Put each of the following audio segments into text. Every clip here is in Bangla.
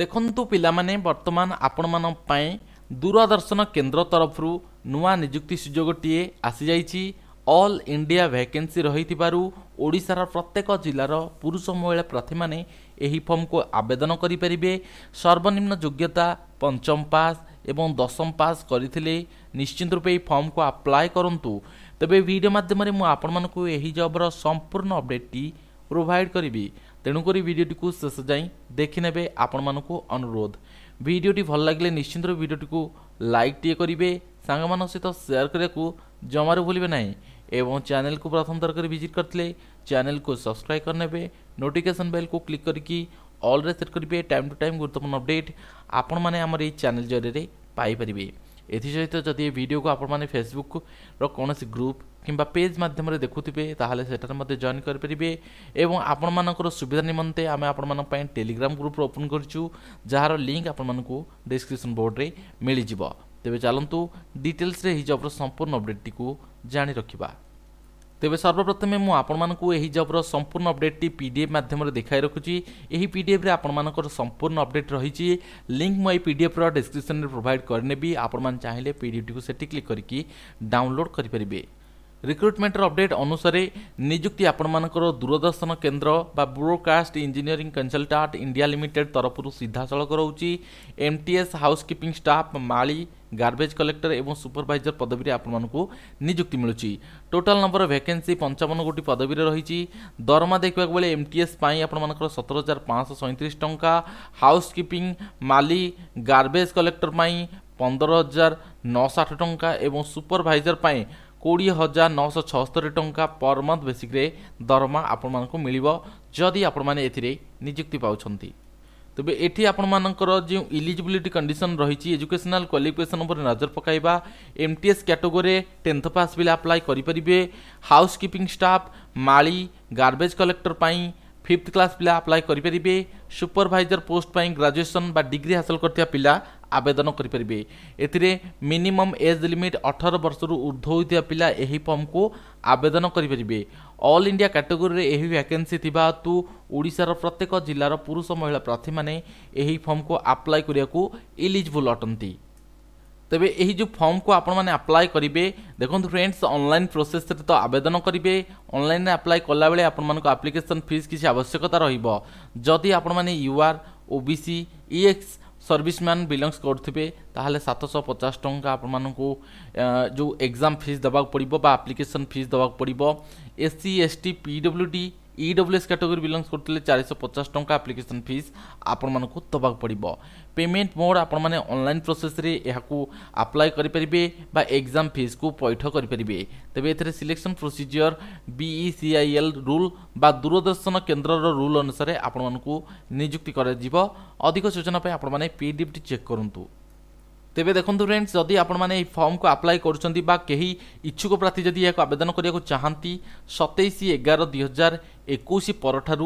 ଦେଖନ୍ତୁ ପିଲାମାନେ ବର୍ତ୍ତମାନ ଆପଣମାନଙ୍କ ପାଇଁ ଦୂରଦର୍ଶନ କେନ୍ଦ୍ର ତରଫରୁ ନୂଆ ନିଯୁକ୍ତି ସୁଯୋଗଟିଏ ଆସିଯାଇଛି ଅଲ୍ ଇଣ୍ଡିଆ ଭ୍ୟାକେନ୍ସି ରହିଥିବାରୁ ଓଡ଼ିଶାର ପ୍ରତ୍ୟେକ ଜିଲ୍ଲାର ପୁରୁଷ ମହିଳା ପ୍ରାର୍ଥୀମାନେ ଏହି ଫର୍ମକୁ ଆବେଦନ କରିପାରିବେ ସର୍ବନିମ୍ନ ଯୋଗ୍ୟତା ପଞ୍ଚମ ପାସ୍ ଏବଂ ଦଶମ ପାସ୍ କରିଥିଲେ ନିଶ୍ଚିନ୍ତ ରୂପେ ଏହି ଫର୍ମକୁ ଆପ୍ଲାଏ କରନ୍ତୁ ତେବେ ଭିଡ଼ିଓ ମାଧ୍ୟମରେ ମୁଁ ଆପଣମାନଙ୍କୁ ଏହି ଜବ୍ର ସମ୍ପୂର୍ଣ୍ଣ ଅପଡ଼େଟ୍ଟି ପ୍ରୋଭାଇଡ଼୍ କରିବି ᱛᱮᱱುಕৰি ᱵᱤᱰᱤᱭᱳᱴᱤᱠᱩ ᱥᱚᱥᱡᱟᱭ ᱫᱮᱠᱷᱤᱱᱮᱵᱮ ᱟᱯᱚᱱ ᱢᱟᱱᱩᱠᱚ ᱟᱱᱩᱨᱚᱫᱷ ᱵᱤᱰᱤᱭᱳᱴᱤ ᱵᱷᱚᱞ ᱞᱟᱜᱤᱞᱮ ᱱᱤᱥᱪᱤᱱᱛᱨᱚ ᱵᱤᱰᱤᱭᱳᱴᱤᱠᱩ ᱞᱟᱭᱤᱠ ᱴᱤ ᱠᱟᱹᱨᱤᱵᱮ ᱥᱟᱝᱜᱟ ᱢᱟᱱᱩᱥᱤᱛᱚ ᱥᱮᱴ ᱥᱮᱭᱟᱨ ᱠᱟᱨᱮᱠᱩ ᱡᱚᱢᱟᱨᱮ ᱵᱩᱞᱤᱵᱮ ᱱᱟᱭ ᱮᱵᱚ ᱪᱮᱱᱮᱞᱠᱩ ᱯᱨᱚᱛᱷᱚᱢ ᱫᱚᱨᱠᱟᱨ ᱠᱟᱨ ᱵᱤᱡᱤᱴ ᱠᱟᱨᱛᱞᱮ ᱪᱮᱱᱮᱞᱠᱩ ᱥᱟᱵᱥᱠᱨᱟᱭᱤᱵ ᱠᱟᱨᱱᱮᱵᱮ ᱱᱚᱴᱤᱯᱤᱠᱮᱥᱚ ଏଥିସହିତ ଯଦି ଏ ଭିଡ଼ିଓକୁ ଆପଣମାନେ ଫେସବୁକ୍ର କୌଣସି ଗ୍ରୁପ୍ କିମ୍ବା ପେଜ୍ ମାଧ୍ୟମରେ ଦେଖୁଥିବେ ତାହେଲେ ସେଠାରେ ମଧ୍ୟ ଜଏନ୍ କରିପାରିବେ ଏବଂ ଆପଣମାନଙ୍କର ସୁବିଧା ନିମନ୍ତେ ଆମେ ଆପଣମାନଙ୍କ ପାଇଁ ଟେଲିଗ୍ରାମ୍ ଗ୍ରୁପ୍ ଓପନ୍ କରିଛୁ ଯାହାର ଲିଙ୍କ୍ ଆପଣମାନଙ୍କୁ ଡେସ୍କ୍ରିପ୍ସନ୍ ବୋର୍ଡ଼ରେ ମିଳିଯିବ ତେବେ ଚାଲନ୍ତୁ ଡିଟେଲ୍ସରେ ଏହି ଜବ୍ର ସମ୍ପୂର୍ଣ୍ଣ ଅପଡ଼େଟ୍ଟିକୁ ଜାଣି ରଖିବା ତେବେ ସର୍ବପ୍ରଥମେ ମୁଁ ଆପଣମାନଙ୍କୁ ଏହି ଜବ୍ର ସମ୍ପୂର୍ଣ୍ଣ ଅପଡ଼େଟ୍ଟି ପି ଡି ଏଫ୍ ମାଧ୍ୟମରେ ଦେଖାଇ ରଖୁଛି ଏହି ପି ଡି ଏଫ୍ରେ ଆପଣମାନଙ୍କର ସମ୍ପୂର୍ଣ୍ଣ ଅପଡ଼େଟ୍ ରହିଛି ଲିଙ୍କ୍ ମୁଁ ଏହି ପି ଡି ଏଫ୍ର ଡିସ୍କ୍ରିପ୍ସନ୍ରେ ପ୍ରୋଭାଇଡ଼ କରିନେବି ଆପଣମାନେ ଚାହିଁଲେ ପି ଡି ଏଫ୍ଟିକୁ ସେଠି କ୍ଲିକ୍ କରିକି ଡାଉନଲୋଡ଼୍ କରିପାରିବେ ରିକ୍ରୁଟମେଣ୍ଟର ଅପଡେଟ୍ ଅନୁସାରେ ନିଯୁକ୍ତି ଆପଣମାନଙ୍କର ଦୂରଦର୍ଶନ କେନ୍ଦ୍ର ବା broadcast engineering consultant India limited ତରଫରୁ ସିଧାସଳଖ ରହୁଛି M T S house keeping staff ମାଳି গার্বেজ କଲେକ୍ଟର ଏବଂ ସୁପରଭାଇଜର ପଦବୀରେ ଆପଣମାନଙ୍କୁ ନିଯୁକ୍ତି ମିଳୁଛି ଟୋଟାଲ୍ ନମ୍ବର ଭ୍ୟାକେନ୍ସି ପଞ୍ଚାବନ ଗୋଟି ପଦବୀରେ ରହିଛି ଦରମା ଦେଖିବାକୁ ବେଳେ ଏମ୍ ଟି ଏସ୍ ପାଇଁ ଆପଣମାନଙ୍କର ସତର ହଜାର ପାଞ୍ଚଶହ ସଇଁତିରିଶ ଟଙ୍କା ହାଉସ୍ କିପିଂ ମାଲି ଗାର୍ବେଜ କଲେକ୍ଟର ପାଇଁ ପନ୍ଦର ହଜାର ନଅଶହ ଆଠ ଟଙ୍କା ଏବଂ ସୁପରଭାଇଜର ପାଇଁ କୋଡ଼ିଏ ହଜାର ନଅଶହ ଛଅସ୍ତରୀ ଟଙ୍କା ପର୍ ମନ୍ଥ ବେସିକ୍ରେ ଦରମା ଆପଣମାନଙ୍କୁ ମିଳିବ ଯଦି ଆପଣମାନେ ଏଥିରେ ନିଯୁକ୍ତି ପାଉଛନ୍ତି তবে এটি আপনার যে ইলিজিবিলিটি কন্ডিশন রয়েছে এজুকেশনাল কোয়ালিফিকেসন উপরে নজর পকাইবা এমটিএস ক্যাটেগোরি টেন্থ পাস পিলা আপ্লাই করে হাউস কিপিং স্টাফ মাড়ি গার্বেজ কলেক্টর পাই ফিফ্থ ক্লাস পিলা আপ্লাই করে সুপরভাইজর পোস্ট পাই গ্রাজুয়েসন বা ডিগ্রি হাসল করে পিলা আবেদন করে এতে মিনিমম এজ লিমিট অঠর বর্ষর ঊর্ধ্ব হয়ে পিলা এই ফর্মকু আবেদন করে অল ইন্ডিয়া ক্যাটেগোরি এই ভ্যাকেন্সি থাকু ওড়শার প্রত্যেক জেলার পুরুষ মহিলা প্রার্থী মানে এই ফর্মকু আপ্লাই করা ইলিজিবল অটন্তি ତେବେ ଏହି ଯେଉଁ ଫର୍ମକୁ ଆପଣମାନେ ଆପ୍ଲାଏ କରିବେ ଦେଖନ୍ତୁ ଫ୍ରେଣ୍ଡସ୍ ଅନଲାଇନ୍ ପ୍ରୋସେସ୍ରେ ତ ଆବେଦନ କରିବେ ଅନଲାଇନ୍ରେ ଆପ୍ଲାଏ କଲାବେଳେ ଆପଣମାନଙ୍କ ଆପ୍ଲିକେସନ୍ ଫିସ୍ କିଛି ଆବଶ୍ୟକତା ରହିବ ଯଦି ଆପଣମାନେ U R O B C ex serviceman belongs କରୁଥିବେ ତାହେଲେ ସାତଶହ ପଚାଶ ଟଙ୍କା ଆପଣମାନଙ୍କୁ ଯେଉଁ ଏକ୍ଜାମ୍ ଫିସ୍ ଦେବାକୁ ପଡ଼ିବ ବା ଆପ୍ଲିକେସନ୍ ଫିସ୍ ଦେବାକୁ ପଡ଼ିବ S C S T P W D EWS category belongs করলে চারিশহ পচাশ টঙ্কা আপ্লিকেসন ফিজ ଆପଣମାନଙ୍କୁ ଦେବାକୁ ପଡ଼ିବ ପେମେଣ୍ଟ ମୋଡ଼ ଆପଣମାନେ ଅନଲାଇନ୍ ପ୍ରୋସେସରେ ଏହାକୁ ଆପ୍ଲାଏ କରିପାରିବେ ବା ଏକ୍ଜାମ୍ ଫିସ୍କୁ ପୈଠ କରିପାରିବେ ତେବେ ଏଥିରେ ସିଲେକ୍ସନ୍ ପ୍ରୋସିଜିଓର ବିଇସିଆଇଏଲ୍ ରୁଲ୍ ବା ଦୂରଦର୍ଶନ କେନ୍ଦ୍ରର ରୁଲ୍ ଅନୁସାରେ ଆପଣମାନଙ୍କୁ ନିଯୁକ୍ତି କରାଯିବ ଅଧିକ ସୂଚନା ପାଇଁ ଆପଣମାନେ ପିଡ଼ିଏଫ୍ଟି ଚେକ୍ କରନ୍ତୁ তেবে দেখুন ফ্রেন্ডস যদি আপনার এই ফর্মকে আপ্লাই করছেন বা কেহি ইচ্ছুক প্রার্থী যদি এখন আবেদন করা চাহান্তি সতেইশ এগার দুই হাজার একুশ পরঠার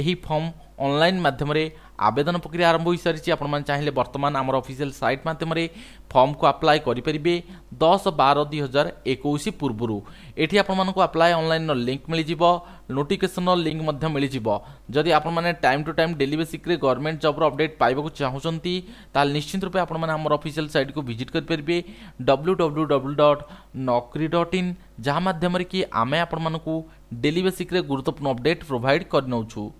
এই ফর্ম অনলাইন মাধ্যমে आवेदन प्रक्रिया आरंभ हो सारी आपले बर्तमान आम अफिसील सैट मध्यम फर्म को आप्लाय करेंगे दस बार दुई हजार एक पूर्व ये आप्लाय अनल लिंक मिल जाव नोटिकेसन लिंक मिल जाए आपण मैंने टाइम टू टाइम डेली बेसिक्रे गवर्नमेंट जब्र अपडेट पाया चाहूँ ताल निश्चित रूप आपर अफिसील सैट को भिजिट करेंगे W W W dot Naukri dot in जहाँ मध्यम कि आम आपण मूँ डेली बेसिक्रे गुरुत्वपूर्ण अपडेट प्रोभाइड करूँ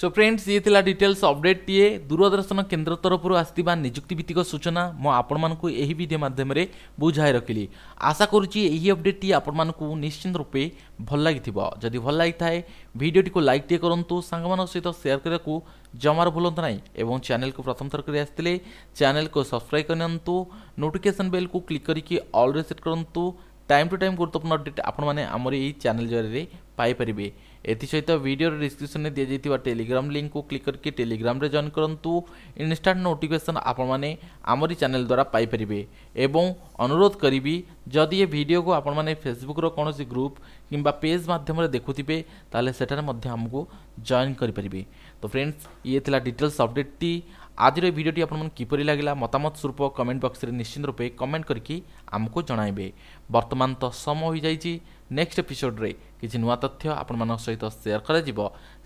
ସୋ ଫ୍ରେଣ୍ଡସ୍ ଇଏ ଥିଲା ଡିଟେଲ୍ସ ଅପଡ଼େଟ୍ଟିଏ ଦୂରଦର୍ଶନ କେନ୍ଦ୍ର ତରଫରୁ ଆସିଥିବା ନିଯୁକ୍ତିଭିତ୍ତିକ ସୂଚନା ମୁଁ ଆପଣମାନଙ୍କୁ ଏହି ଭିଡ଼ିଓ ମାଧ୍ୟମରେ ବୁଝାଇ ରଖିଲି ଆଶା କରୁଛି ଏହି ଅପଡ଼େଟ୍ଟି ଆପଣମାନଙ୍କୁ ନିଶ୍ଚିନ୍ତ ରୂପେ ଭଲ ଲାଗିଥିବ ଯଦି ଭଲ ଲାଗିଥାଏ ଭିଡ଼ିଓଟିକୁ ଲାଇକ୍ଟିଏ କରନ୍ତୁ ସାଙ୍ଗମାନଙ୍କ ସହିତ ସେୟାର କରିବାକୁ ଜମାରୁ ଭୁଲନ୍ତୁ ନାହିଁ ଏବଂ ଚ୍ୟାନେଲକୁ ପ୍ରଥମ ଥର କରି ଆସିଥିଲେ ଚ୍ୟାନେଲକୁ ସବସ୍କ୍ରାଇବ୍ କରିନିଅନ୍ତୁ ନୋଟିଫିକେସନ୍ ବେଲ୍କୁ କ୍ଲିକ୍ କରିକି ଅଲ୍ରେ ସେଟ୍ କରନ୍ତୁ টাইম টু টাইম গুরুত্বপূর্ণ অপডেট আপনার আমার এই চ্যানেল জরিয়ে পাইপারে এসহ ভিডিওর ডিসক্রিপশনে দিয়ে যাই টেলিগ্রাম লিঙ্ক কু ক্লিক করি টেলিগ্রামে জয়েন করতু ইনস্টাট নোটিফিকেসন আপনার আমার চ্যানেল দ্বারা পাইপারে এবং অনুরোধ করবি যদি এ ভিডিও কু আপনার ফেসবুকর কোণী গ্রুপ কিংবা পেজ মাধ্যমে দেখুবে তাহলে সেটার মধ্যে আমি জয়েন করে পারে তো ফ্রেন্ডস ইয়ে লা ডিটেলস অপডেটটি আজির এই ভিডিওটি আপনার কিপর লাগিলা মতামত স্বরূপ কমেন্ট বক্সরে নিশ্চিত রূপে কমেন্ট করি আমি জনাইবে বর্তমান তো সময় হয়ে যাই নেক্সট এপিসোডে কিছু নূয়া তথ্য আপনার সহ সেয়ার করা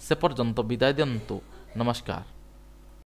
সে পর্যন্ত বিদায় দিন্তু নমস্কার